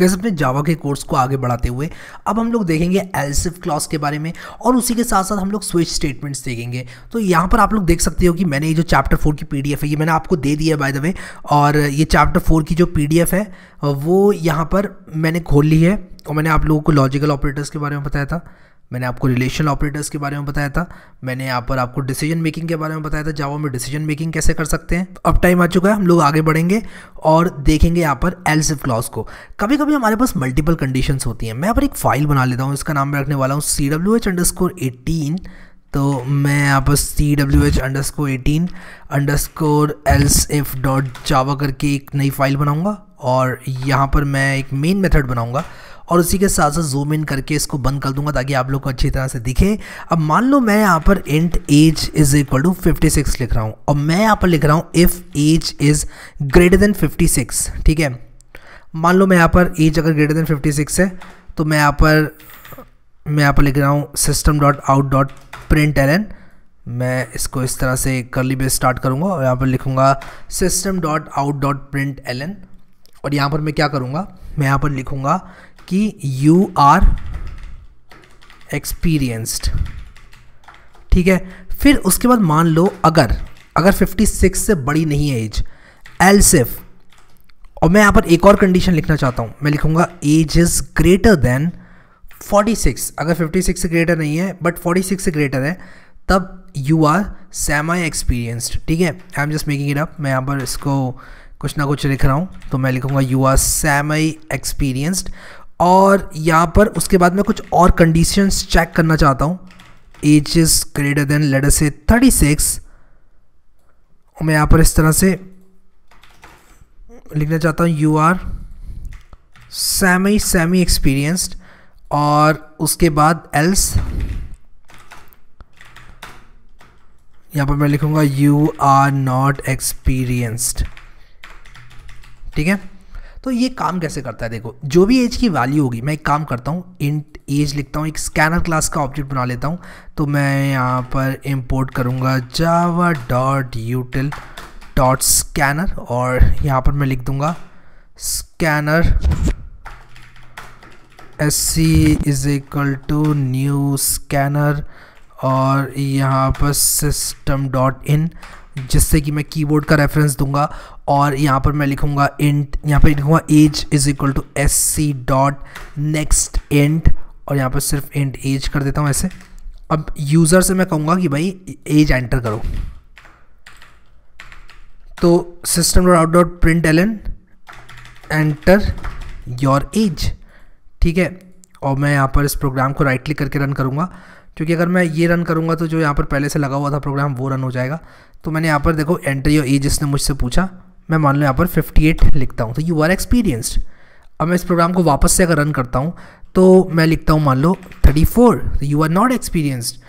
Gas अपने जावा के course को आगे बढ़ाते हुए अब हम लोग देखेंगे एल्सिफ क्लॉस के बारे में और उसी के साथ साथ हम लोग स्विच स्टेटमेंट्स देखेंगे तो यहाँ पर आप लोग देख सकते हो कि मैंने ये जो चैप्टर फोर की पी है ये मैंने आपको दे दिया है बाय द वे और ये चैप्टर फोर की जो पी है वो यहाँ पर मैंने खोल ली है और मैंने आप लोगों को लॉजिकल ऑपरेटर्स के बारे में बताया था मैंने आपको रिलेशन ऑपरेटर्स के बारे में बताया था मैंने यहाँ पर आपको डिसीजन मेकिंग के बारे में बताया था जावा में डिसीजन मेकिंग कैसे कर सकते हैं अब टाइम आ चुका है हम लोग आगे बढ़ेंगे और देखेंगे यहाँ पर एल्सिफ क्लॉज को कभी कभी हमारे पास मल्टीपल कंडीशन होती हैं मैं यहाँ पर एक फाइल बना लेता हूँ इसका नाम मैं रखने वाला हूँ C W H underscore eighteen तो मैं यहाँ पर C W H underscore eighteen underscore else F dot Java करके एक नई फाइल बनाऊँगा और यहाँ पर मैं एक मेन मेथड बनाऊँगा और उसी के साथ साथ जूम इन करके इसको बंद कर दूंगा ताकि आप लोग को अच्छी तरह से दिखे अब मान लो मैं यहाँ पर int age is equal to fifty six लिख रहा हूँ और मैं यहाँ पर लिख रहा हूँ if age is greater than fifty six ठीक है मान लो मैं यहाँ पर एज अगर ग्रेटर देन फिफ्टी सिक्स है तो मैं यहाँ पर मैं यहाँ पर लिख रहा हूँ system dot out dot print L N मैं इसको इस तरह से करली बेस स्टार्ट करूँगा और यहाँ पर लिखूँगा system dot out dot print L N और यहाँ पर मैं क्या करूँगा मैं यहाँ पर लिखूँगा कि यू आर एक्सपीरियंस्ड ठीक है फिर उसके बाद मान लो अगर अगर 56 से बड़ी नहीं है एज एल सिफ और मैं यहाँ पर एक और कंडीशन लिखना चाहता हूँ मैं लिखूँगा एज इज़ ग्रेटर देन 46 अगर 56 से ग्रेटर नहीं है बट 46 से ग्रेटर है तब यू आर सेमाई एक्सपीरियंस्ड ठीक है I am just making it up मैं यहाँ पर इसको कुछ ना कुछ लिख रहा हूँ तो मैं लिखूँगा यू आर सेमाई एक्सपीरियंस्ड और यहाँ पर उसके बाद मैं कुछ और कंडीशंस चेक करना चाहता हूँ एज इज़ ग्रेटर देन लेटर से थर्टी सिक्स और मैं यहाँ पर इस तरह से लिखना चाहता हूँ you are semi semi experienced और उसके बाद एल्स यहाँ पर मैं लिखूँगा यू आर नॉट एक्सपीरियंस्ड ठीक है तो ये काम कैसे करता है देखो जो भी एज की वैल्यू होगी मैं एक काम करता हूँ इंट एज लिखता हूँ एक स्कैनर क्लास का ऑब्जेक्ट बना लेता हूँ तो मैं यहाँ पर इम्पोर्ट करूँगा Java dot util dot scanner और यहाँ पर मैं लिख दूँगा scanner S C is equal to new scanner और यहाँ पर सिस्टम डॉट इन जिससे कि मैं कीबोर्ड का रेफरेंस दूंगा और यहाँ पर मैं लिखूँगा इंट यहाँ पर लिखूँगा age is equal to S C dot next int और यहाँ पर सिर्फ इंट एज कर देता हूँ ऐसे अब यूज़र से मैं कहूँगा कि भाई एज एंटर करो तो system dot out dot print L N enter your age ठीक है और मैं यहाँ पर इस प्रोग्राम को राइट क्लिक करके रन करूँगा क्योंकि अगर मैं ये रन करूँगा तो जो यहाँ पर पहले से लगा हुआ था प्रोग्राम वो रन हो जाएगा तो मैंने यहाँ पर देखो एंट्री और एज जिसने मुझसे पूछा मैं मान लो यहाँ पर 58 लिखता हूँ तो यू आर एक्सपीरियंस्ड अब मैं इस प्रोग्राम को वापस से अगर रन करता हूँ तो मैं लिखता हूँ मान लो 34 तो यू आर नॉट एक्सपीरियंस्ड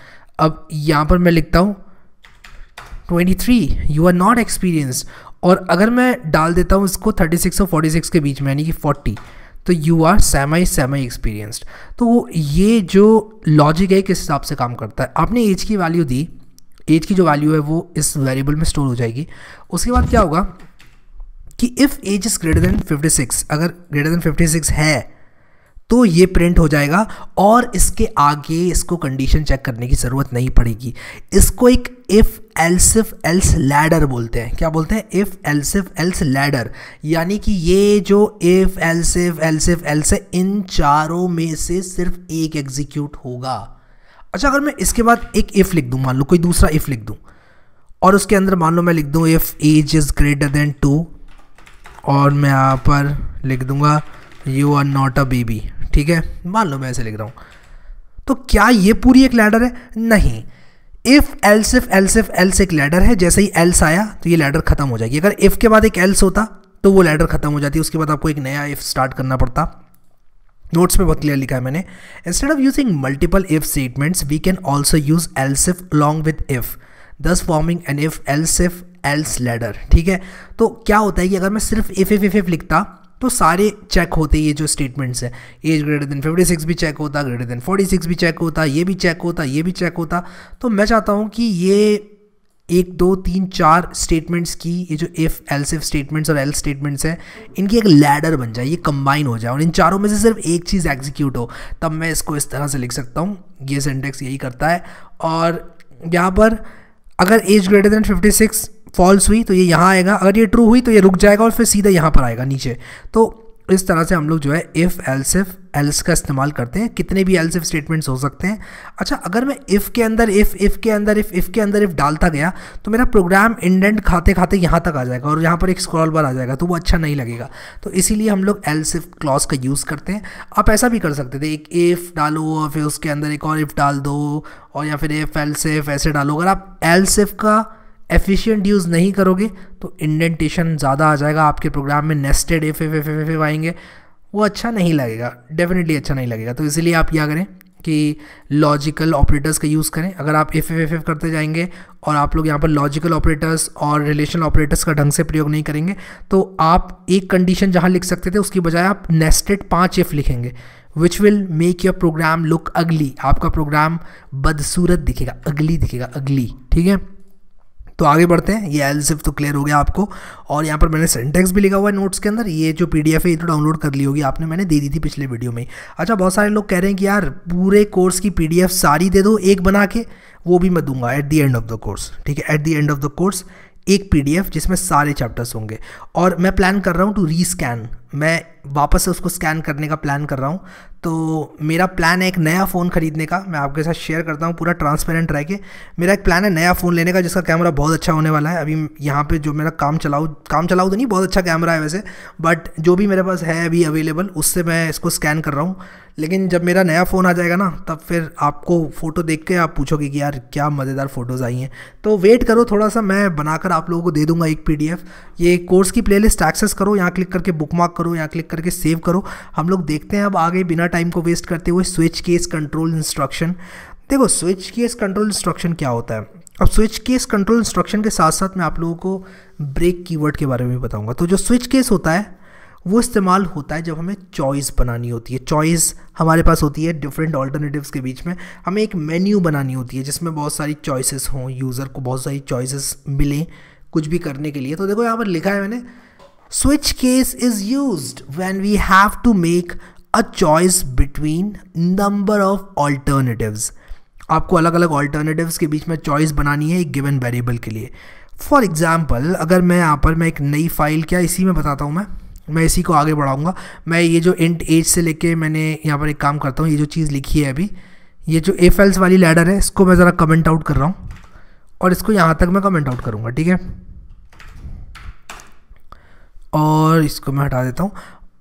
अब यहाँ पर मैं लिखता हूँ 23 यू आर नॉट एक्सपीरियंस्ड और अगर मैं डाल देता हूँ इसको 36 और 46 के बीच में यानी कि फोर्टी तो you are semi semi experienced तो ये जो लॉजिक है किस हिसाब से काम करता है आपने एज की वैल्यू दी एज की जो वैल्यू है वो इस वेरिएबल में स्टोर हो जाएगी उसके बाद क्या होगा कि if age is greater than 56 अगर ग्रेटर देन 56 है तो ये प्रिंट हो जाएगा और इसके आगे इसको कंडीशन चेक करने की ज़रूरत नहीं पड़ेगी इसको एक इफ़ एल्सिफ एल्स लैडर बोलते हैं क्या बोलते हैं इफ़ एल्सिफ एल्स लैडर यानी कि ये जो इफ़ एल्सिफ एल्सिफ एल्स है इन चारों में से सिर्फ एक एग्जीक्यूट होगा अच्छा अगर मैं इसके बाद एक इफ़ लिख दूं मान लो कोई दूसरा इफ़ लिख दूं और उसके अंदर मान लो मैं लिख दूं if age is greater than two और मैं यहाँ पर लिख दूंगा you are not a baby ठीक है मान लो मैं ऐसे लिख रहा हूँ तो क्या ये पूरी एक लैडर है नहीं if else if else if else एक लैडर है जैसे ही एल्स आया तो ये लैडर खत्म हो जाएगी अगर इफ के बाद एक एल्स होता तो वो लैडर खत्म हो जाती उसके बाद आपको एक नया इफ स्टार्ट करना पड़ता नोट्स में बहुत क्लियर लिखा है मैंने instead of using multiple if statements we can also use else if along with if thus forming an if else if else ladder ठीक है तो क्या होता है कि अगर मैं सिर्फ इफ इफ इफ इफ लिखता तो सारे चेक होते ये जो स्टेटमेंट्स हैं एज ग्रेटर देन 56 भी चेक होता ग्रेटर देन 46 भी चेक होता ये भी चेक होता ये भी चेक होता तो मैं चाहता हूँ कि ये एक दो तीन चार स्टेटमेंट्स की ये जो इफ़ एल्सिफ स्टेटमेंट्स और एल स्टेटमेंट्स हैं इनकी एक लैडर बन जाए ये कंबाइन हो जाए और इन चारों में से सिर्फ एक चीज़ एग्जीक्यूट हो तब मैं इसको इस तरह से लिख सकता हूँ ये सेंटेक्स यही करता है और यहाँ पर अगर age greater than six false हुई तो ये यहाँ आएगा अगर ये ट्रू हुई तो ये रुक जाएगा और फिर सीधा यहाँ पर आएगा नीचे तो इस तरह से हम लोग जो है इफ़ एल्स इफ एल्स का इस्तेमाल करते हैं कितने भी एल्स इफ स्टेटमेंट्स हो सकते हैं अच्छा अगर मैं इफ़ के अंदर इफ़ इफ़ के अंदर इफ़ इफ़ के अंदर इफ़ डालता गया तो मेरा प्रोग्राम इंडेंट खाते खाते यहाँ तक आ जाएगा और यहाँ पर एक स्क्रॉल बार आ जाएगा तो वो अच्छा नहीं लगेगा तो इसीलिए हम लोग एल्स इफ क्लॉज का यूज़ करते हैं आप ऐसा भी कर सकते थे एक इफ़ डालो और फिर उसके अंदर एक और इफ़ डाल दो और या फिर इफ़ एल्स इफ ऐसे डालो अगर आप एल्स इफ का एफिशिएंट यूज़ नहीं करोगे तो इंडेंटेशन ज़्यादा आ जाएगा आपके प्रोग्राम में nested if if if if if आएंगे वो अच्छा नहीं लगेगा डेफिनेटली अच्छा नहीं लगेगा तो इसीलिए आप क्या करें कि लॉजिकल ऑपरेटर्स का यूज़ करें अगर आप एफ एफ एफ करते जाएंगे और आप लोग यहाँ पर लॉजिकल ऑपरेटर्स और रिलेशनल ऑपरेटर्स का ढंग से प्रयोग नहीं करेंगे तो आप एक कंडीशन जहाँ लिख सकते थे उसकी बजाय आप नेस्टेड पाँच एफ लिखेंगे which will make your program look ugly आपका प्रोग्राम बदसूरत दिखेगा अगली दिखेगा अगली ठीक है तो आगे बढ़ते हैं ये एल सिर्फ तो क्लियर हो गया आपको और यहाँ पर मैंने सेंटेक्स भी लिखा हुआ है नोट्स के अंदर ये जो पी डी एफ है ये तो डाउनलोड कर ली होगी आपने मैंने दे दी थी पिछले वीडियो में अच्छा बहुत सारे लोग कह रहे हैं कि यार पूरे कोर्स की पी डी एफ सारी दे दो एक बना के वो भी मैं दूंगा at the end of the course ठीक है at the end of the course एक पीडीएफ जिसमें सारे चैप्टर्स होंगे और मैं प्लान कर रहा हूँ टू रीस्कैन मैं वापस से उसको स्कैन करने का प्लान कर रहा हूँ तो मेरा प्लान है एक नया फ़ोन ख़रीदने का मैं आपके साथ शेयर करता हूँ पूरा ट्रांसपेरेंट रह के मेरा एक प्लान है नया फ़ोन लेने का जिसका कैमरा बहुत अच्छा होने वाला है अभी यहाँ पे जो मेरा काम चलाऊ काम चलाऊ तो नहीं बहुत अच्छा कैमरा है वैसे बट जो भी मेरे पास है अभी अवेलेबल उससे मैं इसको स्कैन कर रहा हूँ लेकिन जब मेरा नया फ़ोन आ जाएगा ना तब फिर आपको फ़ोटो देख के आप पूछोगे कि यार क्या मज़ेदार फ़ोटोज़ आई हैं तो वेट करो थोड़ा सा मैं बनाकर आप लोगों को दे दूँगा एक पी ये कोर्स की प्ले लिस्ट एक्सेस करो यहाँ क्लिक करके बुक मार्क करो यहाँ क्लिक करके सेव करो हम लोग देखते हैं अब आगे बिना टाइम को वेस्ट करते हुए स्विच केस कंट्रोल इंस्ट्रक्शन देखो स्विच केस कंट्रोल इंस्ट्रक्शन क्या होता है अब स्विच केस कंट्रोल इंस्ट्रक्शन के साथ साथ मैं आप लोगों को ब्रेक कीवर्ड के बारे में भी बताऊंगा तो जो स्विच केस होता है वो इस्तेमाल होता है जब हमें चॉइस बनानी होती है चॉइस हमारे पास होती है डिफरेंट ऑल्टरनेटिव्स के बीच में हमें एक मेन्यू बनानी होती है जिसमें बहुत सारी चॉइसेस हों यूज़र को बहुत सारी चॉइसेस मिलें कुछ भी करने के लिए तो देखो यहाँ पर लिखा है मैंने Switch case is used when we have to make a choice between number of alternatives. आपको अलग अलग ऑल्टरनेटिव्स के बीच में चॉइस बनानी है एक गिवन वेरिएबल के लिए फॉर एग्ज़ाम्पल अगर मैं यहाँ पर मैं एक नई फाइल क्या इसी में बताता हूँ मैं मैं इसी को आगे बढ़ाऊँगा मैं ये जो इंट एज से लेके मैंने यहाँ पर एक काम करता हूँ ये जो चीज़ लिखी है अभी ये जो एफ एल्स वाली लैडर है इसको मैं ज़रा कमेंट आउट कर रहा हूँ और इसको यहाँ तक मैं कमेंट आउट करूँगा ठीक है और इसको मैं हटा देता हूँ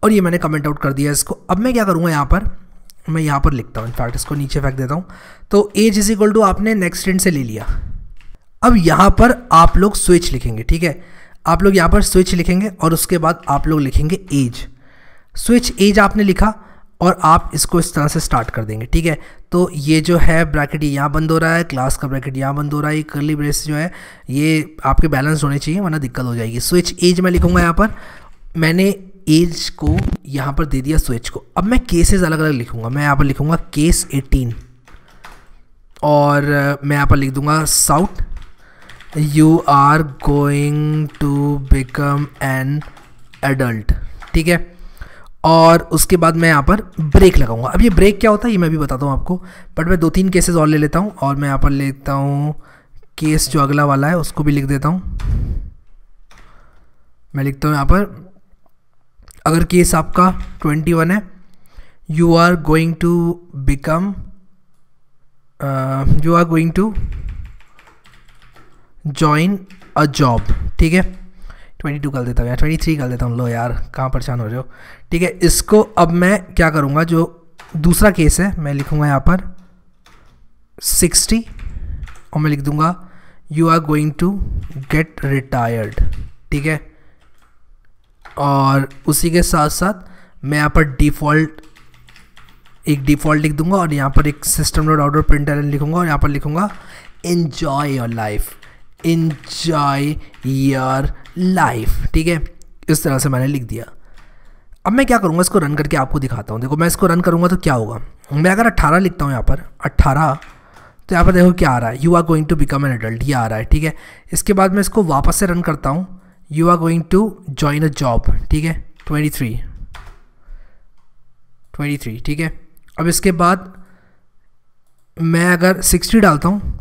और ये मैंने कमेंट आउट कर दिया इसको अब मैं क्या करूँगा यहाँ पर मैं यहाँ पर लिखता हूँ इनफैक्ट इसको नीचे फेंक देता हूँ तो एज इज इक्वल टू आपने नेक्स्ट टेंट से ले लिया अब यहाँ पर आप लोग स्विच लिखेंगे ठीक है आप लोग यहाँ पर स्विच लिखेंगे और उसके बाद आप लोग लिखेंगे एज स्विच एज आपने लिखा और आप इसको इस तरह से स्टार्ट कर देंगे ठीक है तो ये जो है ब्रैकेट ये यहाँ बंद हो रहा है क्लास का ब्रैकेट यहाँ बंद हो रहा है ये ब्रेस जो है ये आपके बैलेंस होने चाहिए वरना दिक्कत हो जाएगी स्विच एज मैं लिखूँगा यहाँ पर मैंने एज को यहाँ पर दे दिया स्विच को अब मैं केसेस अलग अलग लिखूँगा मैं यहाँ पर लिखूँगा केस एटीन और मैं यहाँ पर लिख दूँगा साउथ you are going to become an adult ठीक है और उसके बाद मैं यहाँ पर ब्रेक लगाऊंगा अब ये ब्रेक क्या होता है ये मैं भी बताता हूँ आपको बट मैं दो तीन केसेस और ले लेता हूँ और मैं यहाँ पर लेता हूँ केस जो अगला वाला है उसको भी लिख देता हूँ मैं लिखता हूँ यहाँ पर अगर केस आपका ट्वेंटी वन है you are going to become you are going to join a job ठीक है ट्वेंटी टू कर देता हूँ या ट्वेंटी थ्री कर देता हूँ लो यार कहाँ परेशान हो रहे हो ठीक है इसको अब मैं क्या करूँगा जो दूसरा केस है मैं लिखूँगा यहाँ पर सिक्सटी और मैं लिख दूँगा you are going to get retired ठीक है और उसी के साथ साथ मैं यहाँ पर डिफ़ॉल्ट एक डिफ़ॉल्ट लिख दूँगा और यहाँ पर एक सिस्टम डॉट आउट प्रिंट लिखूंगा और यहाँ पर लिखूंगा enjoy your life enjoy your life ठीक है इस तरह से मैंने लिख दिया अब मैं क्या करूँगा इसको रन करके आपको दिखाता हूँ देखो मैं इसको रन करूँगा तो क्या होगा मैं अगर अट्ठारह लिखता हूँ यहाँ पर अट्ठारह तो यहाँ पर देखो क्या आ रहा है you are going to become an adult ये आ रहा है ठीक है इसके बाद मैं इसको वापस से रन करता हूँ you are going to join a job ठीक है ट्वेंटी थ्री ट्वेंटी थ्री ठीक है अब इसके बाद मैं अगर सिक्सटी डालता हूँ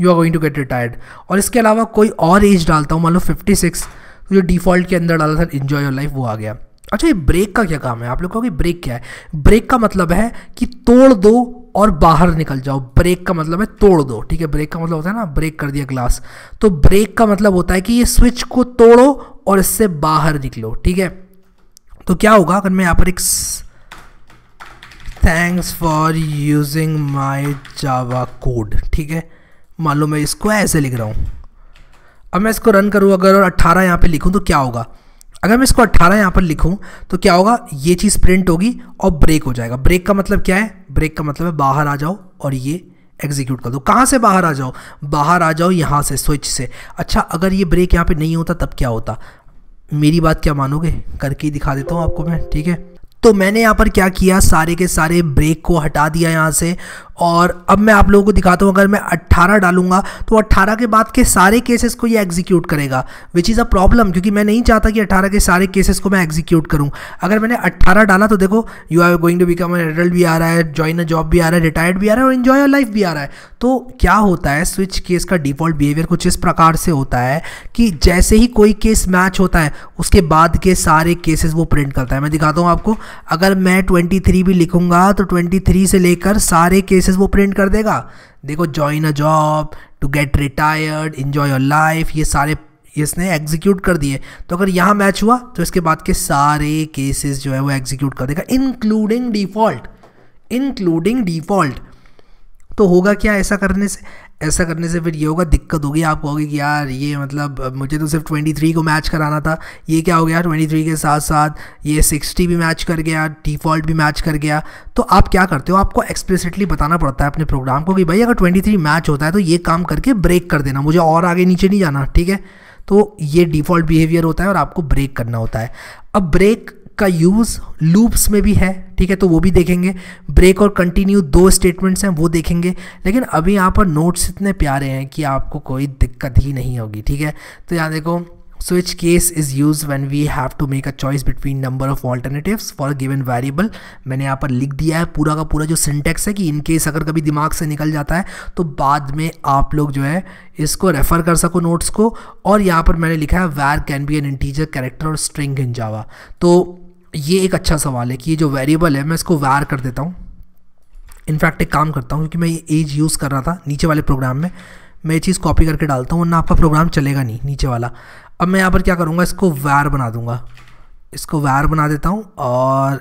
you are going to get retired और इसके अलावा कोई और एज डालता हूँ मान लो फिफ्टी सिक्स तो जो डिफ़ॉल्ट के अंदर डाला था इन्जॉय योर लाइफ वो आ गया अच्छा ये ब्रेक का क्या काम है आप लोग कहोगे ब्रेक क्या है ब्रेक का मतलब है कि तोड़ दो और बाहर निकल जाओ ब्रेक का मतलब है तोड़ दो ठीक है ब्रेक का मतलब होता है ना ब्रेक कर दिया ग्लास तो ब्रेक का मतलब होता है कि ये स्विच को तोड़ो और इससे बाहर निकलो ठीक है तो क्या होगा अगर मैं यहाँ पर एक thanks for using my Java code ठीक है मान लो मैं इसको ऐसे लिख रहा हूँ अब मैं इसको रन करूँ अगर और अट्ठारह यहाँ पर लिखूँ तो क्या होगा अगर मैं इसको अट्ठारह यहाँ पर लिखूँ तो क्या होगा ये चीज़ प्रिंट होगी और ब्रेक हो जाएगा ब्रेक का मतलब क्या है ब्रेक का मतलब है बाहर आ जाओ और ये एग्जीक्यूट कर दो कहाँ से बाहर आ जाओ बाहर आ जाओ यहाँ से स्विच से अच्छा अगर ये ब्रेक यहाँ पे नहीं होता तब क्या होता मेरी बात क्या मानोगे करके ही दिखा देता हूँ आपको मैं ठीक है तो मैंने यहाँ पर क्या किया सारे के सारे ब्रेक को हटा दिया यहाँ से और अब मैं आप लोगों को दिखाता हूँ अगर मैं 18 डालूंगा तो 18 के बाद के सारे केसेस को ये एग्जीक्यूट करेगा विच इज़ अ प्रॉब्लम क्योंकि मैं नहीं चाहता कि 18 के सारे केसेस को मैं एग्जीक्यूट करूँ अगर मैंने 18 डाला तो देखो you are going to become adult भी आ रहा है ज्वाइन अ जॉब भी आ रहा है रिटायर्ड भी आ रहा है और इन्जॉय अर लाइफ भी आ रहा है तो क्या होता है स्विच केस का डिफॉल्ट बिहेवियर कुछ इस प्रकार से होता है कि जैसे ही कोई केस मैच होता है उसके बाद के सारे केसेस वो प्रिंट करता है मैं दिखाता हूँ आपको अगर मैं ट्वेंटी भी लिखूंगा तो ट्वेंटी से लेकर सारे केस मैसेज वो प्रिंट कर देगा देखो join a job to get retired enjoy your life ये सारे इसने एग्जीक्यूट कर दिए तो अगर यहाँ मैच हुआ तो इसके बाद के सारे केसेस जो है वो एग्जीक्यूट कर देगा इंक्लूडिंग डिफॉल्ट इंक्लूडिंग डिफॉल्ट तो होगा क्या ऐसा करने से ऐसा करने से फिर ये होगा दिक्कत होगी आप कहोगे कि यार ये मतलब मुझे तो सिर्फ 23 को मैच कराना था ये क्या हो गया 23 के साथ साथ ये 60 भी मैच कर गया डिफ़ॉल्ट भी मैच कर गया तो आप क्या करते हो आपको एक्सप्लिसिटली बताना पड़ता है अपने प्रोग्राम को कि भाई अगर 23 मैच होता है तो ये काम करके ब्रेक कर देना मुझे और आगे नीचे नहीं जाना ठीक है तो ये डिफ़ॉल्ट बिहेवियर होता है और आपको ब्रेक करना होता है अब ब्रेक का यूज़ लूप्स में भी है ठीक है तो वो भी देखेंगे ब्रेक और कंटिन्यू दो स्टेटमेंट्स हैं वो देखेंगे लेकिन अभी यहाँ पर नोट्स इतने प्यारे हैं कि आपको कोई दिक्कत ही नहीं होगी ठीक है तो यहाँ देखो switch case is use when we have to make a choice between number of alternative for given variable मैंने यहाँ पर लिख दिया है पूरा का पूरा जो सिंटेक्स है कि इन केस अगर कभी दिमाग से निकल जाता है तो बाद में आप लोग जो है इसको रेफ़र कर सको नोट्स को और यहाँ पर मैंने लिखा है var can be an integer character और स्ट्रिंग इन जावा तो ये एक अच्छा सवाल है कि ये जो वेरिएबल है मैं इसको वायर कर देता हूँ इनफैक्ट एक काम करता हूँ क्योंकि मैं ये एज यूज़ कर रहा था नीचे वाले प्रोग्राम में मैं ये चीज़ कॉपी करके डालता हूँ वरना आपका प्रोग्राम चलेगा नहीं नीचे वाला अब मैं यहाँ पर क्या करूँगा इसको वायर बना दूँगा इसको वायर बना देता हूँ और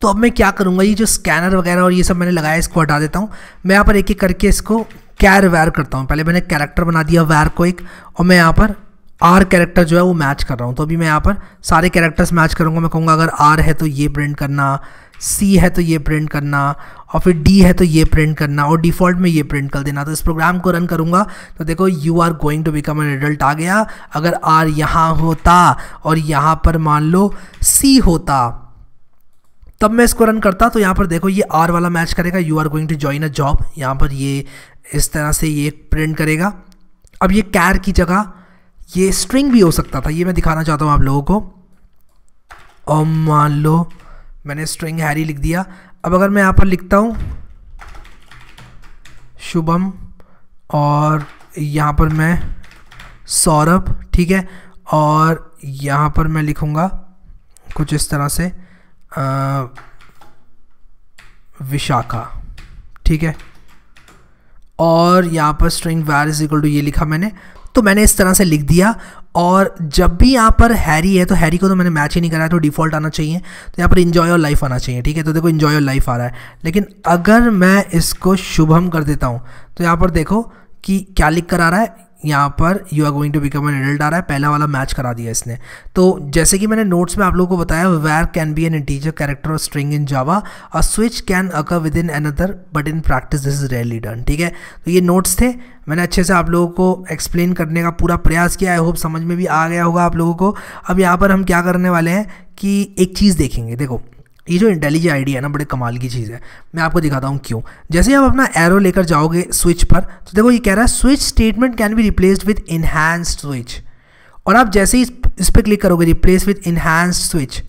तो अब मैं क्या करूँगा ये जो स्कैनर वगैरह और ये सब मैंने लगाया इसको हटा देता हूँ मैं यहाँ पर एक एक करके इसको कैर वैर करता हूँ पहले मैंने कैरेक्टर बना दिया वैर को एक और मैं यहाँ पर आर कैरेक्टर जो है वो मैच कर रहा हूँ तो अभी मैं यहाँ पर सारे कैरेक्टर्स मैच करूँगा मैं कहूँगा अगर आर है तो ये प्रिंट करना सी है तो ये प्रिंट करना और फिर डी है तो ये प्रिंट करना और डिफ़ॉल्ट में ये प्रिंट कर देना तो इस प्रोग्राम को रन करूँगा तो देखो you are going to become an adult आ गया अगर आर यहाँ होता और यहाँ पर मान लो सी होता तब मैं इसको रन करता तो यहाँ पर देखो ये आर वाला मैच करेगा you are going to join a job यहाँ पर ये इस तरह से ये प्रिंट करेगा अब ये कैर की जगह ये स्ट्रिंग भी हो सकता था ये मैं दिखाना चाहता हूँ आप लोगों को और मान लो मैंने स्ट्रिंग हैरी लिख दिया अब अगर मैं यहाँ पर लिखता हूँ शुभम और यहाँ पर मैं सौरभ ठीक है और यहाँ पर मैं लिखूँगा कुछ इस तरह से आ, विशाखा ठीक है और यहाँ पर स्ट्रिंग वैर इज इक्वल टू ये लिखा मैंने तो मैंने इस तरह से लिख दिया और जब भी यहाँ पर हैरी है तो हैरी को तो मैंने मैच ही नहीं कराया तो डिफ़ॉल्ट आना चाहिए तो यहाँ पर इन्जॉय और लाइफ आना चाहिए ठीक है तो देखो इन्जॉय और लाइफ आ रहा है लेकिन अगर मैं इसको शुभम कर देता हूँ तो यहाँ पर देखो कि क्या लिख कर आ रहा है यहाँ पर you are going to become an adult आ रहा है पहला वाला मैच करा दिया इसने तो जैसे कि मैंने नोट्स में आप लोगों को बताया where can be an integer character और स्ट्रिंग इन जावा और switch can occur within another but in practice this is rarely done ठीक है तो ये नोट्स थे मैंने अच्छे से आप लोगों को एक्सप्लेन करने का पूरा प्रयास किया आई होप समझ में भी आ गया होगा आप लोगों को अब यहाँ पर हम क्या करने वाले हैं कि एक चीज़ देखेंगे देखो ये जो इंटेलिजेंट आइडिया है ना बड़े कमाल की चीज़ है मैं आपको दिखाता हूँ क्यों जैसे आप अपना एरो लेकर जाओगे स्विच पर तो देखो ये कह रहा है switch statement can be replaced with enhanced switch और आप जैसे ही इस पर क्लिक करोगे रिप्लेस विद इन्हांस्ड स्विच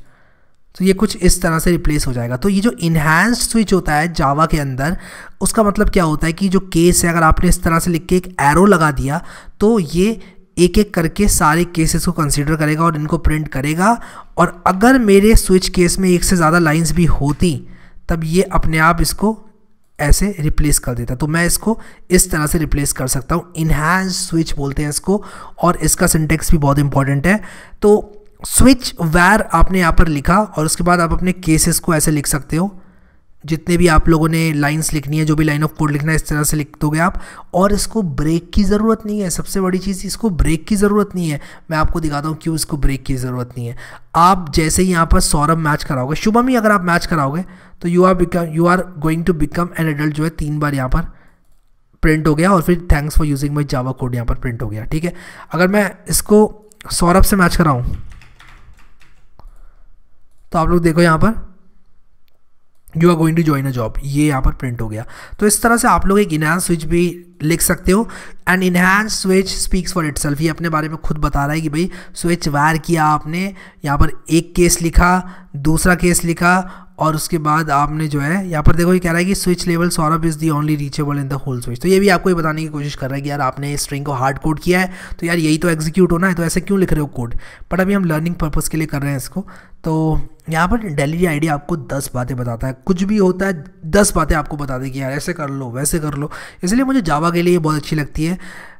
तो ये कुछ इस तरह से रिप्लेस हो जाएगा तो ये जो इन्हांस्ड स्विच होता है जावा के अंदर उसका मतलब क्या होता है कि जो केस है अगर आपने इस तरह से लिख के एक एरो लगा दिया तो ये एक एक करके सारे केसेस को कंसिडर करेगा और इनको प्रिंट करेगा और अगर मेरे स्विच केस में एक से ज़्यादा लाइंस भी होती तब ये अपने आप इसको ऐसे रिप्लेस कर देता तो मैं इसको इस तरह से रिप्लेस कर सकता हूँ इन्हेंस स्विच बोलते हैं इसको और इसका सिंटेक्स भी बहुत इंपॉर्टेंट है तो स्विच वैर आपने यहाँ पर लिखा और उसके बाद आप अपने केसेस को ऐसे लिख सकते हो जितने भी आप लोगों ने लाइंस लिखनी है जो भी लाइन ऑफ कोड लिखना है इस तरह से लिख दोगे आप और इसको ब्रेक की ज़रूरत नहीं है सबसे बड़ी चीज़ इसको ब्रेक की ज़रूरत नहीं है मैं आपको दिखाता हूँ क्यों इसको ब्रेक की ज़रूरत नहीं है आप जैसे ही यहाँ पर सौरभ मैच कराओगे शुभम ही अगर आप मैच कराओगे तो you are become you are going to become an adult जो है तीन बार यहाँ पर प्रिंट हो गया और फिर thanks for using my Java code यहाँ पर प्रिंट हो गया ठीक है अगर मैं इसको सौरभ से मैच कराऊँ तो आप लोग देखो यहाँ पर you are going to join a job ये यहाँ पर प्रिंट हो गया तो इस तरह से आप लोग एक इनहान स्विच भी लिख सकते हो and enhance switch speaks for self ये अपने बारे में खुद बता रहा है कि भाई स्विच वायर किया आपने यहाँ पर एक केस लिखा दूसरा केस लिखा और उसके बाद आपने जो है यहाँ पर देखो ये कह रहा है कि स्विच लेवल सौरभ is the only reachable in the whole switch तो ये भी आपको ये बताने की कोशिश कर रहा है कि यार आपने इस स्ट्रिंग को हार्ड कोड किया है तो यार यही तो एग्जीक्यूट होना है तो ऐसे क्यों लिख रहे हो कोड बट अभी हम लर्निंग पर्पज़ के लिए कर रहे हैं इसको तो यहाँ पर डेली आईडी आपको दस बातें बताता है कुछ भी होता है दस बातें आपको बता दें कि यार ऐसे कर लो वैसे कर लो इसलिए मुझे जावा जावा के लिए बहुत अच्छी लगती है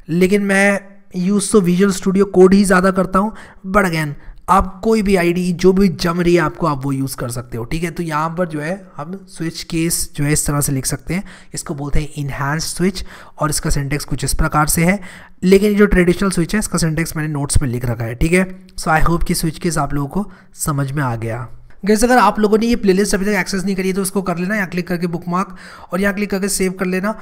लेकिन मैं यूज़ तो विजुअल स्टूडियो कोड ही ज़्यादा करता हूँ बट अगैन आप कोई भी आईडी जो भी जम रही है आपको आप वो यूज़ कर सकते हो ठीक है तो यहाँ पर जो है हम स्विच केस जो है इस तरह से लिख सकते हैं इसको बोलते हैं इन्हांस स्विच और इसका सिंटेक्स कुछ इस प्रकार से है लेकिन जो ट्रेडिशनल स्विच है इसका सिंटेक्स मैंने नोट्स में लिख रखा है ठीक है सो आई होप कि स्विच केस आप लोगों को समझ में आ गया गैस अगर आप लोगों ने ये प्लेलिस्ट अभी तक एक्सेस नहीं करी है तो उसको कर लेना यहाँ क्लिक करके बुक मार्क और यहाँ क्लिक करके सेव कर लेना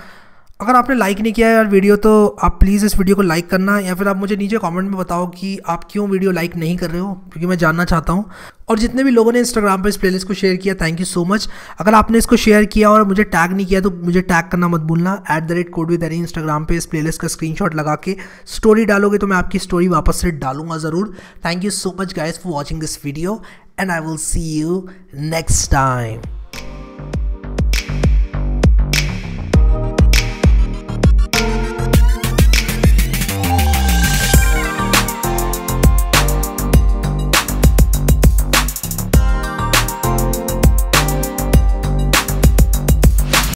अगर आपने लाइक नहीं किया यार वीडियो तो आप प्लीज़ इस वीडियो को लाइक करना या फिर आप मुझे नीचे कमेंट में बताओ कि आप क्यों वीडियो लाइक नहीं कर रहे हो क्योंकि मैं जानना चाहता हूँ और जितने भी लोगों ने इंस्टाग्राम पर इस प्लेलिस्ट को शेयर किया थैंक यू सो मच अगर आपने इसको शेयर किया और मुझे टैग नहीं किया तो मुझे टैग करना मत भूलना at the rate code with any Instagram पर इस प्लेलिस्ट का शॉट लगा के स्टोरी डालोगे तो मैं आपकी स्टोरी वापस से डालूंगा ज़रूर thank you so much guys for watching this video and I will see you next time